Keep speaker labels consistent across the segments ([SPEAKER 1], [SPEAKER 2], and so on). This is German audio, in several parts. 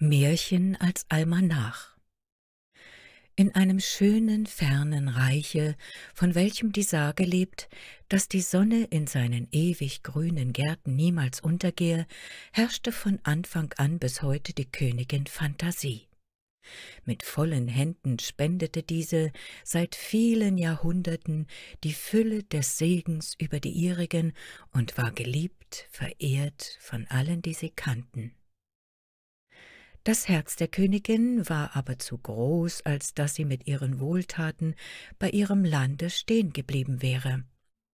[SPEAKER 1] Märchen als Almanach. In einem schönen, fernen Reiche, von welchem die Sage lebt, dass die Sonne in seinen ewig grünen Gärten niemals untergehe, herrschte von Anfang an bis heute die Königin Phantasie. Mit vollen Händen spendete diese seit vielen Jahrhunderten die Fülle des Segens über die ihrigen und war geliebt, verehrt von allen, die sie kannten. Das Herz der Königin war aber zu groß, als dass sie mit ihren Wohltaten bei ihrem Lande stehen geblieben wäre.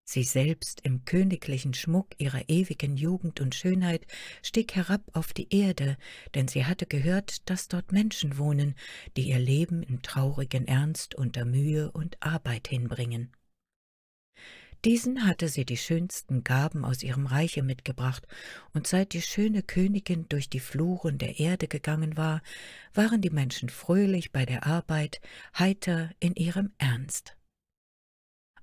[SPEAKER 1] Sie selbst im königlichen Schmuck ihrer ewigen Jugend und Schönheit stieg herab auf die Erde, denn sie hatte gehört, dass dort Menschen wohnen, die ihr Leben im traurigen Ernst unter Mühe und Arbeit hinbringen. Diesen hatte sie die schönsten Gaben aus ihrem Reiche mitgebracht, und seit die schöne Königin durch die Fluren der Erde gegangen war, waren die Menschen fröhlich bei der Arbeit, heiter in ihrem Ernst.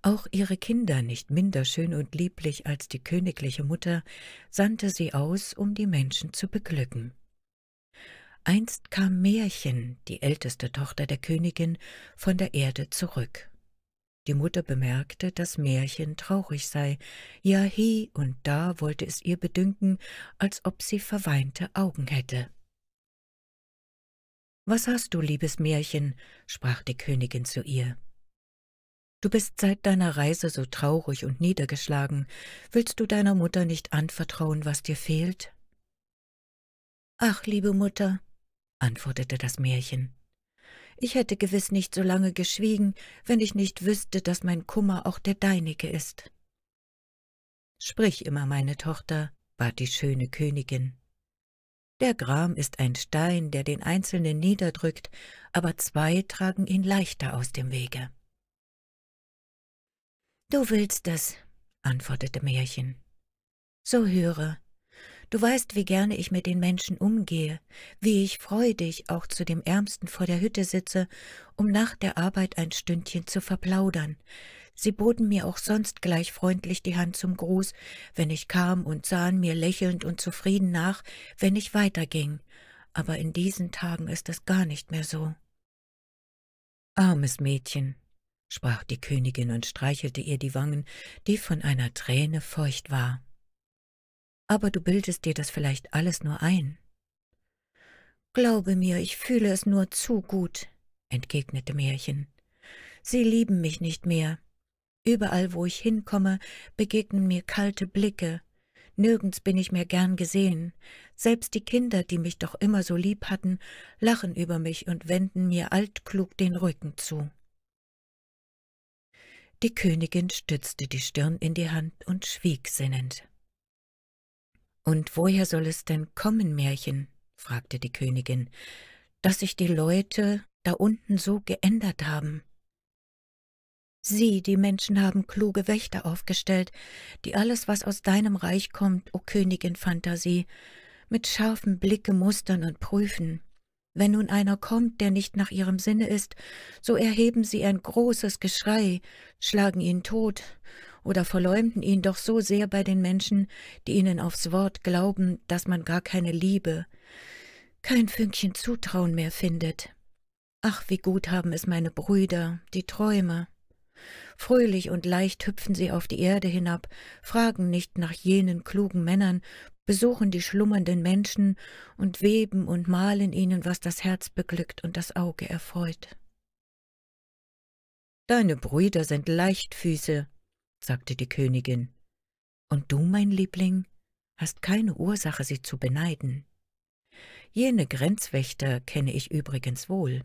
[SPEAKER 1] Auch ihre Kinder, nicht minder schön und lieblich als die königliche Mutter, sandte sie aus, um die Menschen zu beglücken. Einst kam Märchen, die älteste Tochter der Königin, von der Erde zurück. Die Mutter bemerkte, dass Märchen traurig sei, ja hie und da wollte es ihr bedünken, als ob sie verweinte Augen hätte. »Was hast du, liebes Märchen?« sprach die Königin zu ihr. »Du bist seit deiner Reise so traurig und niedergeschlagen. Willst du deiner Mutter nicht anvertrauen, was dir fehlt?« »Ach, liebe Mutter«, antwortete das Märchen, ich hätte gewiss nicht so lange geschwiegen, wenn ich nicht wüsste, dass mein Kummer auch der deinige ist. Sprich immer, meine Tochter, bat die schöne Königin. Der Gram ist ein Stein, der den Einzelnen niederdrückt, aber zwei tragen ihn leichter aus dem Wege. Du willst es, antwortete Märchen. So höre, Du weißt, wie gerne ich mit den Menschen umgehe, wie ich freudig auch zu dem Ärmsten vor der Hütte sitze, um nach der Arbeit ein Stündchen zu verplaudern. Sie boten mir auch sonst gleich freundlich die Hand zum Gruß, wenn ich kam und sahen mir lächelnd und zufrieden nach, wenn ich weiterging. Aber in diesen Tagen ist es gar nicht mehr so. Armes Mädchen, sprach die Königin und streichelte ihr die Wangen, die von einer Träne feucht war aber du bildest dir das vielleicht alles nur ein. Glaube mir, ich fühle es nur zu gut, entgegnete Märchen. Sie lieben mich nicht mehr. Überall, wo ich hinkomme, begegnen mir kalte Blicke. Nirgends bin ich mehr gern gesehen. Selbst die Kinder, die mich doch immer so lieb hatten, lachen über mich und wenden mir altklug den Rücken zu. Die Königin stützte die Stirn in die Hand und schwieg sinnend. »Und woher soll es denn kommen, Märchen«, fragte die Königin, »dass sich die Leute da unten so geändert haben?« »Sieh, die Menschen haben kluge Wächter aufgestellt, die alles, was aus deinem Reich kommt, o Königin Phantasie, mit scharfem Blicke mustern und prüfen. Wenn nun einer kommt, der nicht nach ihrem Sinne ist, so erheben sie ein großes Geschrei, schlagen ihn tot oder verleumden ihn doch so sehr bei den Menschen, die ihnen aufs Wort glauben, dass man gar keine Liebe, kein Fünkchen Zutrauen mehr findet. Ach, wie gut haben es meine Brüder, die Träume. Fröhlich und leicht hüpfen sie auf die Erde hinab, fragen nicht nach jenen klugen Männern, besuchen die schlummernden Menschen und weben und malen ihnen, was das Herz beglückt und das Auge erfreut. Deine Brüder sind Leichtfüße, sagte die Königin. Und du, mein Liebling, hast keine Ursache, sie zu beneiden. Jene Grenzwächter kenne ich übrigens wohl.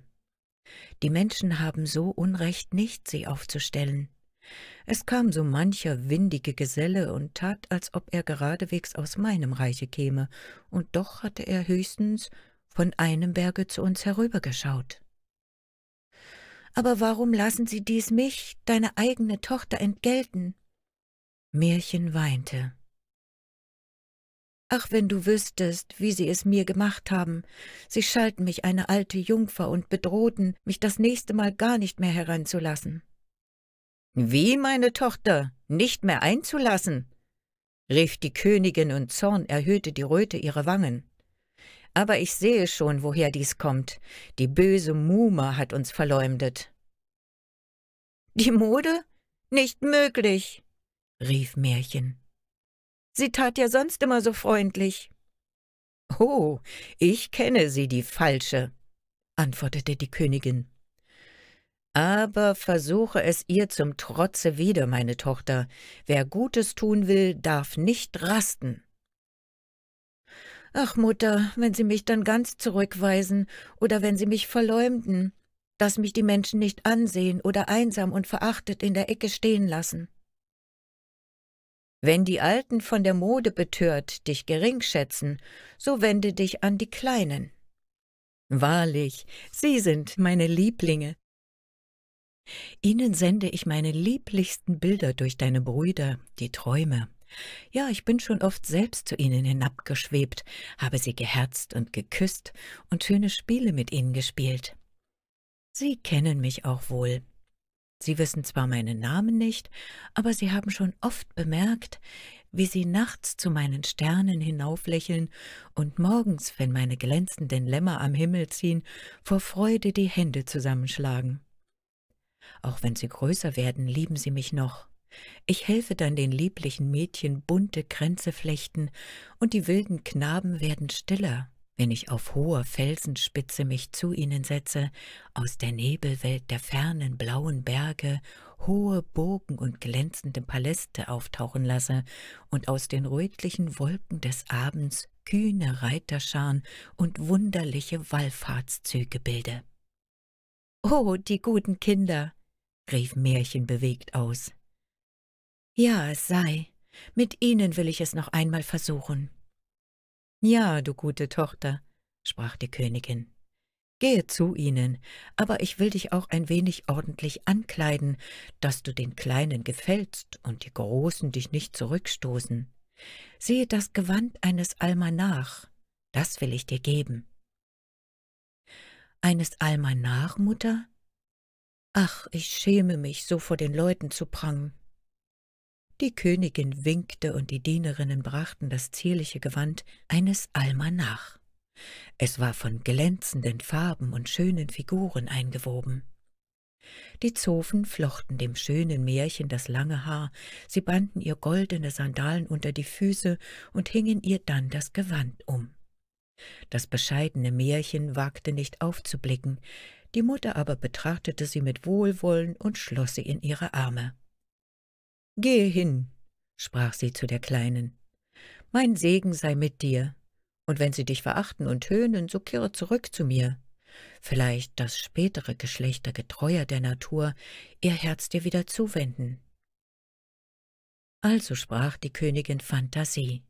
[SPEAKER 1] Die Menschen haben so Unrecht nicht, sie aufzustellen. Es kam so mancher windige Geselle und tat, als ob er geradewegs aus meinem Reiche käme, und doch hatte er höchstens von einem Berge zu uns herübergeschaut aber warum lassen Sie dies mich, deine eigene Tochter, entgelten? Märchen weinte. Ach, wenn du wüsstest, wie sie es mir gemacht haben. Sie schalten mich eine alte Jungfer und bedrohten, mich das nächste Mal gar nicht mehr hereinzulassen. Wie, meine Tochter, nicht mehr einzulassen? rief die Königin und Zorn erhöhte die Röte ihrer Wangen. Aber ich sehe schon, woher dies kommt. Die böse Muma hat uns verleumdet. Die Mode? Nicht möglich, rief Märchen. Sie tat ja sonst immer so freundlich. Oh, ich kenne sie, die Falsche, antwortete die Königin. Aber versuche es ihr zum Trotze wieder, meine Tochter. Wer Gutes tun will, darf nicht rasten. Ach Mutter, wenn Sie mich dann ganz zurückweisen oder wenn Sie mich verleumden, dass mich die Menschen nicht ansehen oder einsam und verachtet in der Ecke stehen lassen. Wenn die Alten von der Mode betört dich geringschätzen, so wende dich an die Kleinen. Wahrlich, sie sind meine Lieblinge. Ihnen sende ich meine lieblichsten Bilder durch deine Brüder, die Träume, ja, ich bin schon oft selbst zu ihnen hinabgeschwebt, habe sie geherzt und geküsst und schöne Spiele mit ihnen gespielt. Sie kennen mich auch wohl. Sie wissen zwar meinen Namen nicht, aber sie haben schon oft bemerkt, wie sie nachts zu meinen Sternen hinauflächeln und morgens, wenn meine glänzenden Lämmer am Himmel ziehen, vor Freude die Hände zusammenschlagen. Auch wenn sie größer werden, lieben sie mich noch. Ich helfe dann den lieblichen Mädchen bunte Kränze flechten, und die wilden Knaben werden stiller, wenn ich auf hoher Felsenspitze mich zu ihnen setze, aus der Nebelwelt der fernen blauen Berge hohe Burgen und glänzende Paläste auftauchen lasse und aus den rötlichen Wolken des Abends kühne Reiterscharen und wunderliche Wallfahrtszüge bilde. »Oh, die guten Kinder!« rief Märchen bewegt aus. Ja, es sei. Mit Ihnen will ich es noch einmal versuchen. Ja, du gute Tochter, sprach die Königin. Gehe zu ihnen, aber ich will dich auch ein wenig ordentlich ankleiden, dass du den Kleinen gefällst und die Großen dich nicht zurückstoßen. Sehe das Gewand eines Almanach, das will ich dir geben. Eines Almanach, Mutter? Ach, ich schäme mich, so vor den Leuten zu prangen. Die Königin winkte und die Dienerinnen brachten das zierliche Gewand eines Alma nach. Es war von glänzenden Farben und schönen Figuren eingewoben. Die Zofen flochten dem schönen Märchen das lange Haar, sie banden ihr goldene Sandalen unter die Füße und hingen ihr dann das Gewand um. Das bescheidene Märchen wagte nicht aufzublicken, die Mutter aber betrachtete sie mit Wohlwollen und schloss sie in ihre Arme. Geh hin, sprach sie zu der Kleinen. Mein Segen sei mit dir, und wenn sie dich verachten und höhnen, so kehre zurück zu mir. Vielleicht das spätere Geschlechter getreuer der Natur ihr Herz dir wieder zuwenden. Also sprach die Königin Phantasie.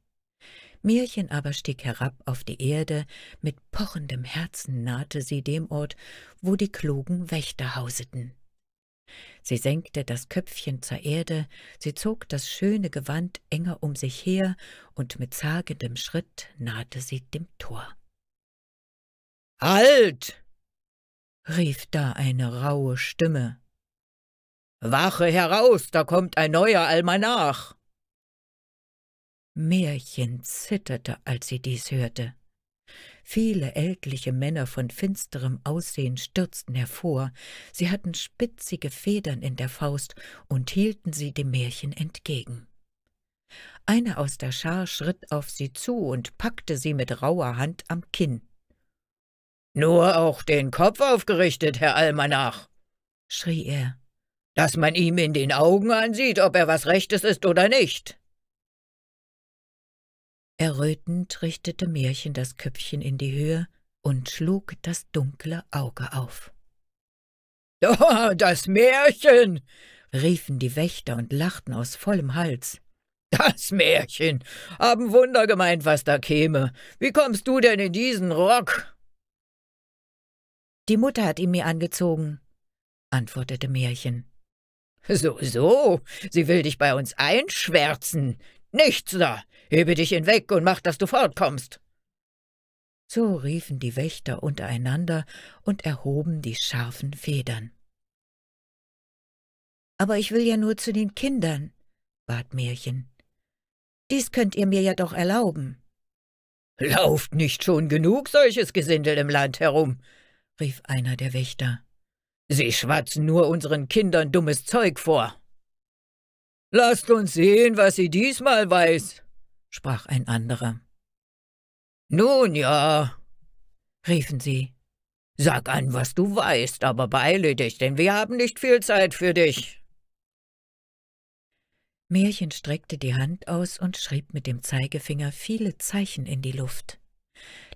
[SPEAKER 1] Märchen aber stieg herab auf die Erde, mit pochendem Herzen nahte sie dem Ort, wo die klugen Wächter hauseten. Sie senkte das Köpfchen zur Erde, sie zog das schöne Gewand enger um sich her, und mit zagendem Schritt nahte sie dem Tor. Halt! rief da eine raue Stimme. Wache heraus, da kommt ein neuer Almanach! Märchen zitterte, als sie dies hörte. Viele ältliche Männer von finsterem Aussehen stürzten hervor, sie hatten spitzige Federn in der Faust und hielten sie dem Märchen entgegen. Einer aus der Schar schritt auf sie zu und packte sie mit rauer Hand am Kinn. »Nur auch den Kopf aufgerichtet, Herr Almanach!« schrie er. »Dass man ihm in den Augen ansieht, ob er was Rechtes ist oder nicht!« Errötend richtete Märchen das Köpfchen in die Höhe und schlug das dunkle Auge auf. Oh, das Märchen! riefen die Wächter und lachten aus vollem Hals. Das Märchen! Haben Wunder gemeint, was da käme. Wie kommst du denn in diesen Rock? Die Mutter hat ihn mir angezogen, antwortete Märchen. So, so, sie will dich bei uns einschwärzen. Nichts da, Hebe dich hinweg und mach, dass du fortkommst. So riefen die Wächter untereinander und erhoben die scharfen Federn. Aber ich will ja nur zu den Kindern, bat Märchen. Dies könnt ihr mir ja doch erlauben. Lauft nicht schon genug solches Gesindel im Land herum, rief einer der Wächter. Sie schwatzen nur unseren Kindern dummes Zeug vor. Lasst uns sehen, was sie diesmal weiß sprach ein anderer. Nun ja, riefen sie. Sag an, was du weißt, aber beeile dich, denn wir haben nicht viel Zeit für dich. Märchen streckte die Hand aus und schrieb mit dem Zeigefinger viele Zeichen in die Luft.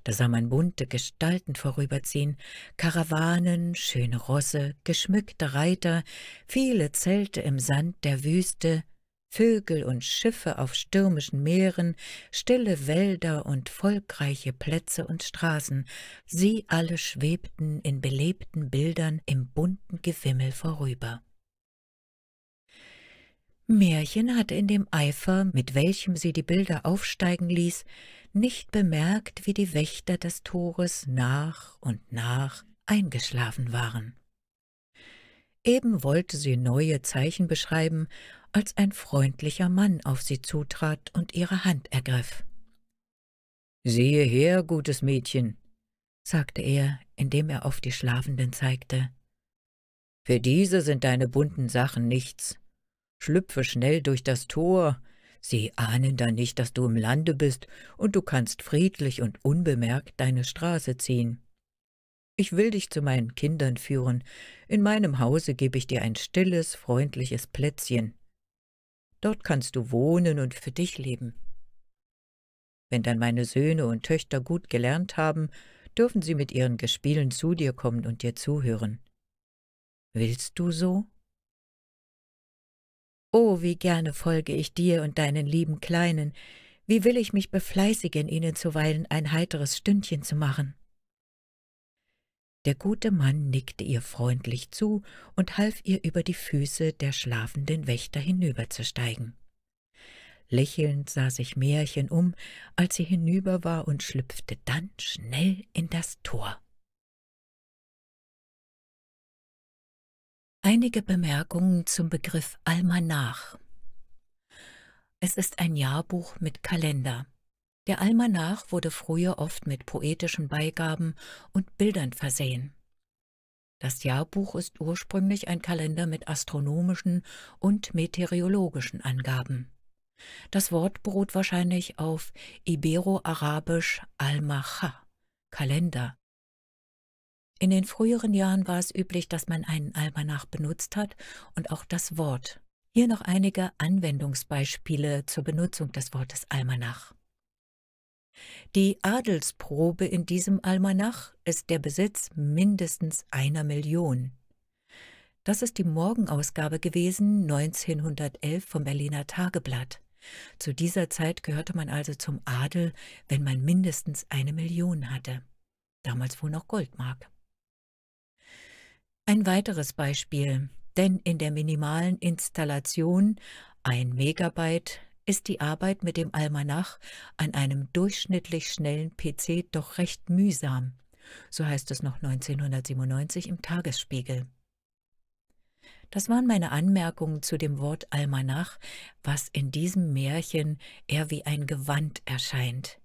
[SPEAKER 1] Da sah man bunte Gestalten vorüberziehen, Karawanen, schöne Rosse, geschmückte Reiter, viele Zelte im Sand der Wüste, Vögel und Schiffe auf stürmischen Meeren, stille Wälder und volkreiche Plätze und Straßen, sie alle schwebten in belebten Bildern im bunten Gewimmel vorüber. Märchen hatte in dem Eifer, mit welchem sie die Bilder aufsteigen ließ, nicht bemerkt, wie die Wächter des Tores nach und nach eingeschlafen waren. Eben wollte sie neue Zeichen beschreiben, als ein freundlicher Mann auf sie zutrat und ihre Hand ergriff. »Siehe her, gutes Mädchen«, sagte er, indem er auf die Schlafenden zeigte. »Für diese sind deine bunten Sachen nichts. Schlüpfe schnell durch das Tor, sie ahnen dann nicht, dass du im Lande bist, und du kannst friedlich und unbemerkt deine Straße ziehen.« ich will dich zu meinen Kindern führen. In meinem Hause gebe ich dir ein stilles, freundliches Plätzchen. Dort kannst du wohnen und für dich leben. Wenn dann meine Söhne und Töchter gut gelernt haben, dürfen sie mit ihren Gespielen zu dir kommen und dir zuhören. Willst du so? Oh, wie gerne folge ich dir und deinen lieben Kleinen, wie will ich mich befleißigen, ihnen zuweilen ein heiteres Stündchen zu machen. Der gute Mann nickte ihr freundlich zu und half ihr über die Füße der schlafenden Wächter hinüberzusteigen. Lächelnd sah sich Märchen um, als sie hinüber war und schlüpfte dann schnell in das Tor. Einige Bemerkungen zum Begriff Almanach. Es ist ein Jahrbuch mit Kalender. Der Almanach wurde früher oft mit poetischen Beigaben und Bildern versehen. Das Jahrbuch ist ursprünglich ein Kalender mit astronomischen und meteorologischen Angaben. Das Wort beruht wahrscheinlich auf Ibero-Arabisch Almacha, Kalender. In den früheren Jahren war es üblich, dass man einen Almanach benutzt hat und auch das Wort. Hier noch einige Anwendungsbeispiele zur Benutzung des Wortes Almanach. Die Adelsprobe in diesem Almanach ist der Besitz mindestens einer Million. Das ist die Morgenausgabe gewesen 1911 vom Berliner Tageblatt. Zu dieser Zeit gehörte man also zum Adel, wenn man mindestens eine Million hatte. Damals wohl noch Goldmark. Ein weiteres Beispiel, denn in der minimalen Installation, ein Megabyte, ist die Arbeit mit dem Almanach an einem durchschnittlich schnellen PC doch recht mühsam, so heißt es noch 1997 im Tagesspiegel. Das waren meine Anmerkungen zu dem Wort Almanach, was in diesem Märchen eher wie ein Gewand erscheint.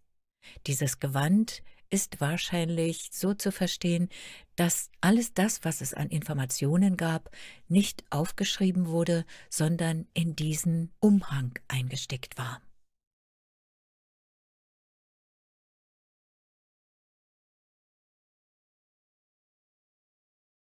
[SPEAKER 1] Dieses Gewand ist wahrscheinlich so zu verstehen, dass alles das, was es an Informationen gab, nicht aufgeschrieben wurde, sondern in diesen Umhang eingesteckt war.